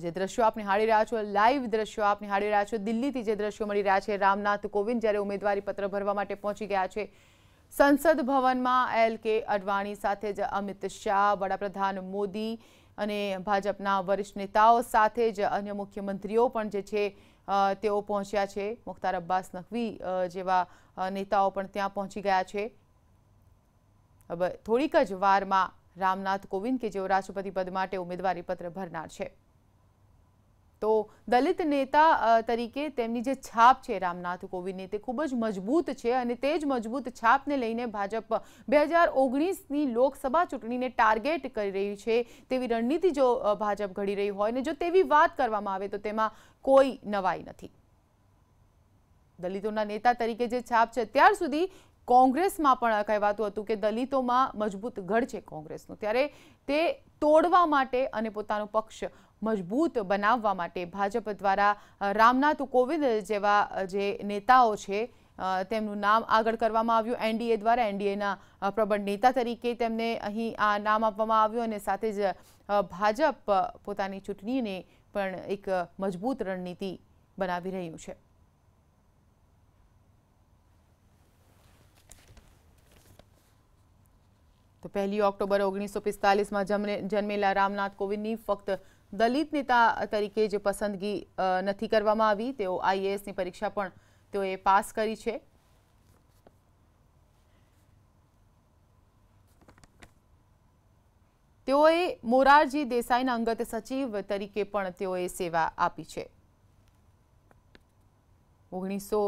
તો જે દ્રશ્યો આપ નિહાળી રહ્યા છો લાઈવ દ્રશ્યો આપ નિહાળી રહ્યા છો દિલ્હીથી જે દ્રશ્યો મળી રહ્યા છે રામનાથ કોવિંદ જ્યારે ઉમેદવારી પત્ર ભરવા માટે પહોંચી ગયા છે સંસદ ભવનમાં એલ કે અડવાણી સાથે જ અમિત શાહ વડાપ્રધાન મોદી અને ભાજપના વરિષ્ઠ નેતાઓ સાથે જ અન્ય મુખ્યમંત્રીઓ પણ જે છે તેઓ પહોંચ્યા છે મુખ્તાર અબ્બાસ નકવી જેવા નેતાઓ પણ ત્યાં પહોંચી ગયા છે હવે થોડીક જ વારમાં રામનાથ કોવિંદ કે જેઓ રાષ્ટ્રપતિ પદ માટે ઉમેદવારી પત્ર ભરનાર છે તો દલિત નેતા તરીકે તેમની જે છાપ છે રામનાથ કોવિંદની તે ખૂબ જ મજબૂત છે અને તે જ મજબૂત છાપને લઈને ભાજપ બે હજાર ઓગણીસની લોકસભા ચૂંટણીને ટાર્ગેટ કરી રહ્યું છે તેવી રણનીતિ જો ભાજપ ઘડી રહી હોય ને જો તેવી વાત કરવામાં આવે તો તેમાં કોઈ નવાઈ નથી દલિતોના નેતા તરીકે જે છાપ છે અત્યાર સુધી કોંગ્રેસમાં પણ કહેવાતું હતું કે દલિતોમાં મજબૂત ગઢ છે કોંગ્રેસનો ત્યારે તે તોડવા માટે અને પોતાનો પક્ષ મજબૂત બનાવવા માટે ભાજપ દ્વારા રામનાથ કોવિંદ જેવા જે નેતાઓ છે તેમનું નામ આગળ કરવામાં આવ્યું એનડીએ દ્વારા એનડીએના પ્રબળ નેતા તરીકે તેમને અહીં આ નામ આપવામાં આવ્યું અને સાથે જ ભાજપ પોતાની ચૂંટણીને પણ એક મજબૂત રણનીતિ બનાવી રહ્યું છે તો પહેલી ઓક્ટોબર ઓગણીસો પિસ્તાલીસમાં જન્મેલા રામનાથ કોવિંદની ફક્ત દલિત નેતા તરીકે જે પસંદગી નથી કરવામાં આવી તેઓ આઈએએસની પરીક્ષા પણ તેઓએ પાસ કરી છે તેઓએ મોરારજી દેસાઈના અંગત સચિવ તરીકે પણ તેઓએ સેવા આપી છે ઓગણીસો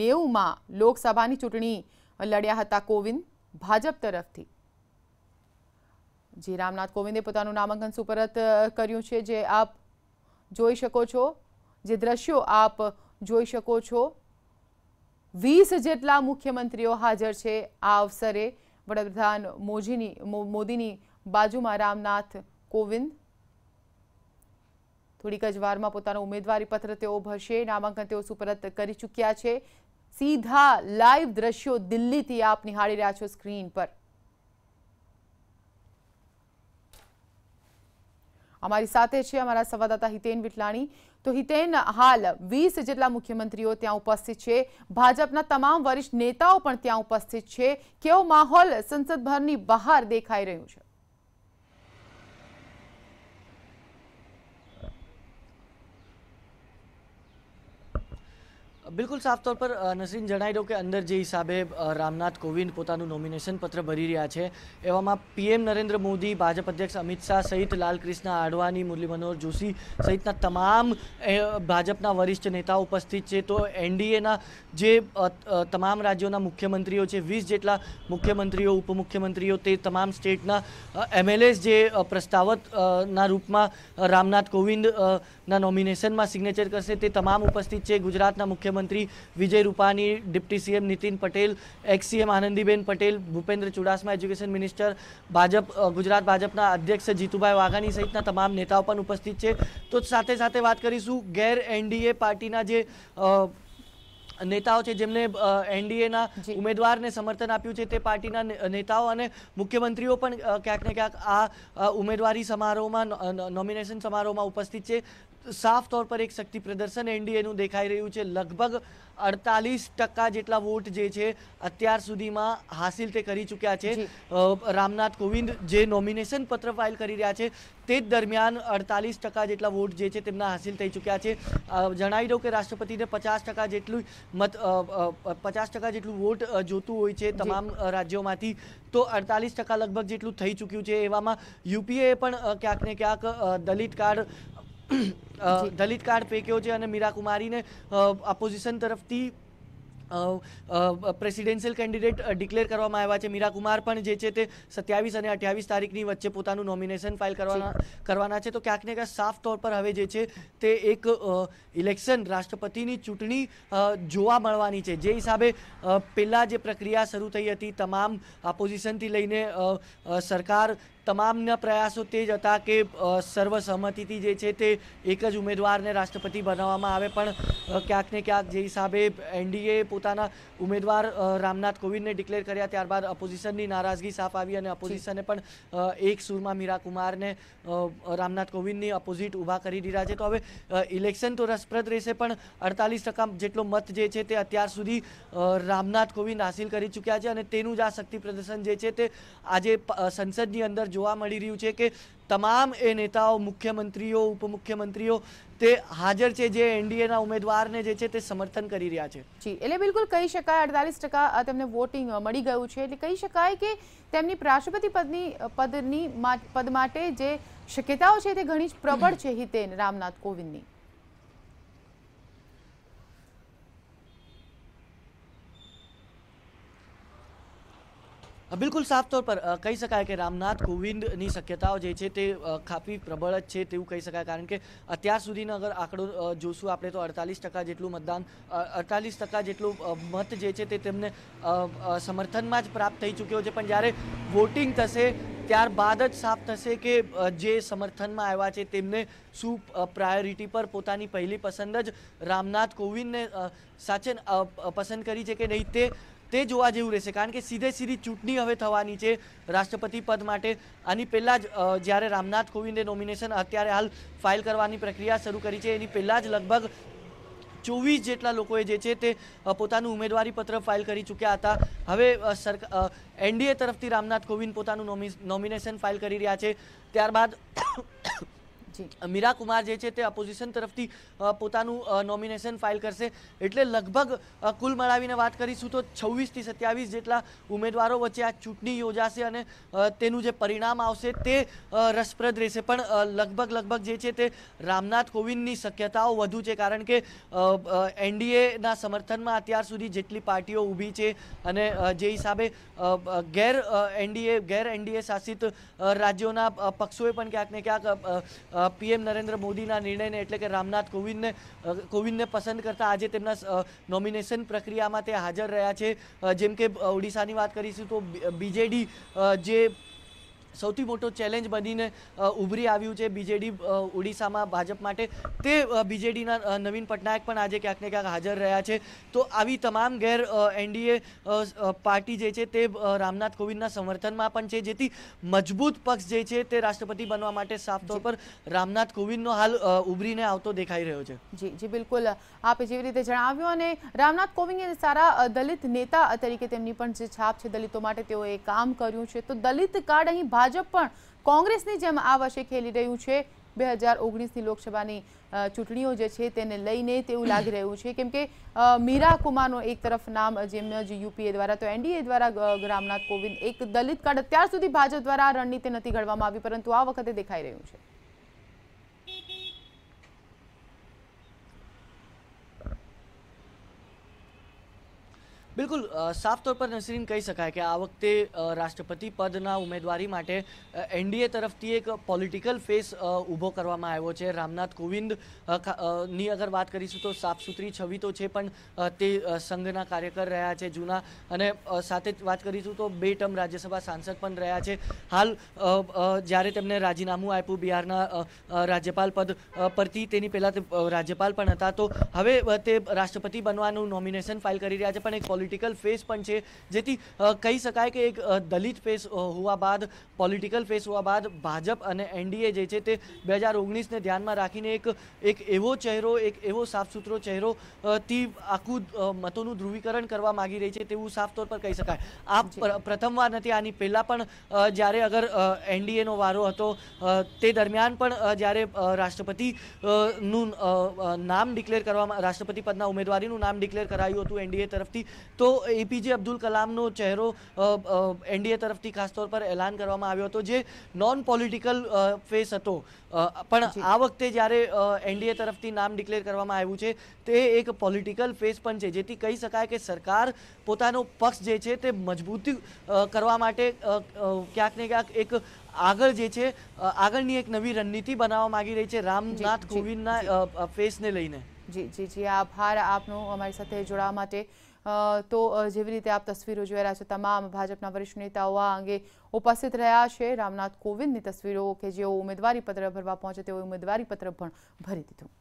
નેવુંમાં લોકસભાની ચૂંટણી લડ્યા હતા કોવિંદ ભાજપ તરફથી જે રામનાથ કોવિંદે પોતાનું નામાંકન સુપરત કર્યું છે જે આપ જોઈ શકો છો જે દ્રશ્યો આપ જોઈ શકો છો વીસ જેટલા મુખ્યમંત્રીઓ હાજર છે આ અવસરે વડાપ્રધાન મોજીની મોદીની બાજુમાં રામનાથ કોવિંદ થોડીક જ વારમાં પોતાનું ઉમેદવારી પત્ર તેઓ ભરશે નામાંકન તેઓ સુપરત કરી ચૂક્યા છે સીધા લાઈવ દ્રશ્યો દિલ્હીથી આપ નિહાળી રહ્યા છો સ્ક્રીન પર અમારી સાથે છે અમારા સંવાદદાતા હિતેન વિટલાણી તો હિતેન હાલ વીસ જેટલા મુખ્યમંત્રીઓ ત્યાં ઉપસ્થિત છે ભાજપના તમામ વરિષ્ઠ નેતાઓ પણ ત્યાં ઉપસ્થિત છે કેવો માહોલ સંસદભરની બહાર દેખાઈ રહ્યું છે બિલકુલ સાફ તોર પર નસરીન જણાવી દો કે અંદર જે હિસાબે રામનાથ કોવિંદ પોતાનું નોમિનેશન પત્ર ભરી રહ્યા છે એવામાં પીએમ નરેન્દ્ર મોદી ભાજપ અધ્યક્ષ અમિત શાહ સહિત લાલકૃષ્ણ આડવાની મુરલી મનોહર જોશી સહિતના તમામ ભાજપના વરિષ્ઠ નેતાઓ ઉપસ્થિત છે તો એનડીએના જે તમામ રાજ્યોના મુખ્યમંત્રીઓ છે વીસ જેટલા મુખ્યમંત્રીઓ ઉપમુખ્યમંત્રીઓ તે તમામ સ્ટેટના એમએલએસ જે પ્રસ્તાવતના રૂપમાં રામનાથ કોવિંદના નોમિનેશનમાં સિગ્નેચર કરશે તે તમામ ઉપસ્થિત છે ગુજરાતના મુખ્યમંત્રી મુખ્યમંત્રી Vijay Rupani deputy CM Nitin Patel ex CM Anandiben Patel Bhupendra Chudasama education minister Bhajap Gujarat ભાજપના અધ્યક્ષ જીતુભાઈ વાઘાણી સહિતના તમામ નેતાઓ પણ ઉપસ્થિત છે તો સાથે સાથે વાત કરીશું ગેર એનડીએ પાર્ટીના જે નેતાઓ છે જેમને એનડીએના ઉમેદવારને સમર્થન આપ્યું છે તે પાર્ટીના નેતાઓ અને મુખ્યમંત્રીઓ પણ ક્યાંક ને ક્યાંક આ ઉમેદવારી સમારોહમાં નોમિનેશન સમારોહમાં ઉપસ્થિત છે સાફ તોર પર એક શક્તિ પ્રદર્શન એનડીએનું દેખાઈ રહ્યું છે લગભગ અડતાલીસ ટકા જેટલા વોટ જે છે અત્યાર સુધીમાં હાસિલ તે કરી ચૂક્યા છે રામનાથ કોવિંદ જે નોમિનેશન પત્ર ફાઇલ કરી રહ્યા છે તે જ દરમિયાન અડતાલીસ ટકા જેટલા વોટ જે છે તેમના હાસિલ થઈ ચૂક્યા છે જણાવી દઉં કે રાષ્ટ્રપતિને પચાસ ટકા જેટલું મત પચાસ ટકા જેટલું વોટ જોતું હોય છે તમામ રાજ્યોમાંથી તો અડતાલીસ ટકા લગભગ જેટલું થઈ ચૂક્યું છે એવામાં યુપીએ પણ ક્યાંક ને ક્યાંક દલિત કાર્ડ દલિત કાર્ડ ફેંક્યો છે અને મીરા કુમારીને અપોઝિશન તરફથી પ્રેસિડેન્શિયલ કેન્ડિડેટ ડિક્લેર કરવામાં આવ્યા છે મીરા કુમાર પણ જે છે તે સત્યાવીસ અને અઠ્યાવીસ તારીખની વચ્ચે પોતાનું નોમિનેશન ફાઇલ કરવાના કરવાના છે તો ક્યાંક ને ક્યાંક સાફ તોર પર હવે જે છે તે એક ઇલેક્શન રાષ્ટ્રપતિની ચૂંટણી જોવા મળવાની છે જે હિસાબે પહેલાં જે પ્રક્રિયા શરૂ થઈ હતી તમામ અપોઝિશનથી લઈને સરકાર તમામના પ્રયાસો તે જ હતા કે સર્વસહમતિથી જે છે તે એક જ ઉમેદવારને રાષ્ટ્રપતિ બનાવવામાં આવે પણ ક્યાંક ને ક્યાંક જે હિસાબે એનડીએ પોતાના ઉમેદવાર રામનાથ કોવિંદને ડિક્લેર કર્યા ત્યારબાદ ઓપોઝિશનની નારાજગી સાફ આવી અને અપોઝિશને પણ એક સુરમાં મીરા કુમારને રામનાથ કોવિંદની ઓપોઝિટ ઊભા કરી દીધા છે તો હવે ઇલેક્શન તો રસપ્રદ રહેશે પણ અડતાલીસ ટકા જેટલો મત જે છે તે અત્યાર સુધી રામનાથ કોવિંદ હાસિલ કરી ચૂક્યા છે અને તેનું જ આ શક્તિ પ્રદર્શન જે છે તે આજે સંસદની અંદર જોવા મળી રહ્યું છે કે તમામ એ નેતાઓ મુખ્યમંત્રીઓ ઉપમુખ્યમંત્રીઓ તે હાજર છે જે એનડીએના ઉમેદવારને જે છે તે સમર્થન કરી રહ્યા છે એટલે બિલકુલ કહી શકાય અડતાલીસ ટકા તેમને વોટિંગ મળી ગયું છે એટલે કહી શકાય કે તેમની રાષ્ટ્રપતિ પદની પદની પદ માટે જે શક્યતાઓ છે તે ઘણી જ પ્રબળ છે હિતેન રામનાથ કોવિંદની બિલકુલ સાફ તौर પર કહી શકાય કે રામનાથ કોવિંદની શક્યતાઓ જે છે તે ખાપી પ્રબળ જ છે તેવું કહી શકાય કારણ કે અત્યાર સુધીનો અગર આંકડો જોશું આપણે તો અડતાલીસ ટકા જેટલું મતદાન અડતાલીસ ટકા જેટલું મત જે છે તે તેમને સમર્થનમાં જ પ્રાપ્ત થઈ ચૂક્યો છે પણ જ્યારે વોટિંગ થશે ત્યારબાદ જ સાફ થશે કે જે સમર્થનમાં આવ્યા છે તેમને શું પ્રાયોરિટી પર પોતાની પહેલી પસંદ જ રામનાથ કોવિંદને સાચે પસંદ કરી છે કે નહીં તે તે જોવા જેવું રહેશે કારણ કે સીધે સીધી ચૂંટણી હવે થવાની છે રાષ્ટ્રપતિ પદ માટે આની પહેલાં જ જ્યારે રામનાથ કોવિંદે નોમિનેશન અત્યારે હાલ ફાઇલ કરવાની પ્રક્રિયા શરૂ કરી છે એની પહેલાં જ લગભગ ચોવીસ જેટલા લોકોએ જે છે તે પોતાનું ઉમેદવારી પત્ર ફાઇલ કરી ચૂક્યા હતા હવે સરકાર એનડીએ તરફથી રામનાથ કોવિંદ પોતાનું નોમિનેશન ફાઇલ કરી રહ્યા છે ત્યારબાદ મીરા કુમાર જે છે તે અપોઝિશન તરફથી પોતાનું નોમિનેશન ફાઇલ કરશે એટલે લગભગ કુલ મળાવીને વાત કરીશું તો છવ્વીસથી સત્યાવીસ જેટલા ઉમેદવારો વચ્ચે આ ચૂંટણી યોજાશે અને તેનું જે પરિણામ આવશે તે રસપ્રદ રહેશે પણ લગભગ લગભગ જે છે તે રામનાથ કોવિંદની શક્યતાઓ વધુ છે કારણ કે એનડીએના સમર્થનમાં અત્યાર સુધી જેટલી પાર્ટીઓ ઊભી છે અને જે હિસાબે ગેર એનડીએ ગેર એનડીએ શાસિત રાજ્યોના પક્ષોએ પણ ક્યાંક ને ક્યાંક પીએમ નરેન્દ્ર મોદીના નિર્ણયને એટલે કે રામનાથ કોવિંદને કોવિંદને પસંદ કરતા આજે તેમના નોમિનેશન પ્રક્રિયામાં તે હાજર રહ્યા છે જેમ કે ઓડિશાની વાત કરીશું તો બીજેડી જે સૌથી મોટો ચેલેન્જ બનીને ઉભરી આવ્યું છે બીજેડી ઓડિશામાં ભાજપ માટે તે બીજેડીના નવીન પટનાયક પણ આજે ક્યાંક ને ક્યાંક હાજર રહ્યા છે તો આવી તમામ ગેર એનડીએ પાર્ટી જે છે તે રામનાથ કોવિંદના સમર્થનમાં પણ છે જેથી મજબૂત પક્ષ જે છે તે રાષ્ટ્રપતિ બનવા માટે સાફ તौर પર રામનાથ કોવિંદનો હાલ ઉભરીને આવતો દેખાઈ રહ્યો છે જી જી બિલકુલ આપે જેવી રીતે જણાવ્યું અને રામનાથ કોવિંદ સારા દલિત નેતા તરીકે તેમની પણ જે છાપ છે દલિતો માટે તેઓએ કામ કર્યું છે તો દલિત કાર્ડ અહીં ભાજપ પણ કોંગ્રેસની જેમ આ વર્ષે ખેલી રહ્યું છે બે હજાર ઓગણીસની લોકસભાની ચૂંટણીઓ જે છે તેને લઈને તેવું લાગી રહ્યું છે કેમ કે મીરા કુમારનો એક તરફ નામ જેમ જ યુપીએ દ્વારા તો એનડીએ દ્વારા રામનાથ કોવિંદ એક દલિત કાર્ડ અત્યાર સુધી ભાજપ દ્વારા આ રણનીતિ નથી ઘડવામાં આવી પરંતુ આ વખતે દેખાઈ રહ્યું છે બિલકુલ સાફ તौर પર નસરીન કહી શકાય કે આ વખતે રાષ્ટ્રપતિ પદના ઉમેદવારી માટે એનડીએ તરફથી એક પોલિટિકલ ફેસ ઊભો કરવામાં આવ્યો છે રામનાથ કોવિંદ ની અગર વાત કરીશું તો સાફ સુથરી છવી તો છે પણ તે સંઘના કાર્યકર રહ્યા છે જૂના અને સાથે જ વાત કરીશું તો બે ટર્મ રાજ્યસભા સાંસદ પણ રહ્યા છે હાલ જ્યારે તેમને રાજીનામું આપ્યું બિહારના રાજ્યપાલ પદ પરથી તેની પહેલાં તે રાજ્યપાલ પણ હતા તો હવે તે રાષ્ટ્રપતિ બનવાનું નોમિનેશન ફાઇલ કરી રહ્યા છે પણ એક પોલિટિકલ ફેસ પણ છે જેથી કહી શકાય કે એક દલિત ફેસ હોવા બાદ પોલિટિકલ ફેસ હોવા બાદ ભાજપ અને એનડીએ જે છે તે બે હજાર ઓગણીસને ધ્યાનમાં રાખીને એક એક એવો ચહેરો એક એવો સાફ સુથરો ચહેરો થી આખું મતોનું ધ્રુવીકરણ કરવા માગી રહી છે તેવું સાફ તોર પર કહી શકાય આ પ્રથમવાર નથી આની પહેલાં પણ જ્યારે અગર એનડીએનો વારો હતો તે દરમિયાન પણ જ્યારે રાષ્ટ્રપતિનું નામ ડિક્લેર કરવામાં રાષ્ટ્રપતિ પદના ઉમેદવારીનું નામ ડિક્લેર કરાયું હતું એનડીએ તરફથી તો એપીજે અબ્દુલ કલામનો ચહેરો એનડીએ તરફથી ખાસ તौर પર એલાન કરવામાં આવ્યો હતો જે નોન પોલિટિકલ ફેસ હતો પણ આ વખતે જ્યારે એનડીએ તરફથી નામ ડિક્લેર કરવામાં આવ્યું છે તે એક પોલિટિકલ ફેસ પણ છે જેથી કહી શકાય કે સરકાર પોતાનો પક્ષ જે છે તે મજબૂતી કરવા માટે ક્યાંક ને ક્યાંક એક આગળ જે છે આગળની એક નવી રણનીતિ બનાવવા માંગી રહી છે રામનાથ કોવિંદના ફેસને લઈને જી જી જી આભાર આપનો અમારી સાથે જોડાવા માટે તો જેવી રીતે આપ તસવીરો જોઈ રહ્યા છો તમામ ભાજપના વરિષ્ઠ નેતાઓ આ અંગે ઉપસ્થિત રહ્યા છે રામનાથ કોવિંદની તસવીરો કે જેઓ ઉમેદવારી પત્ર ભરવા પહોંચે તેઓ ઉમેદવારી પત્ર પણ ભરી દીધું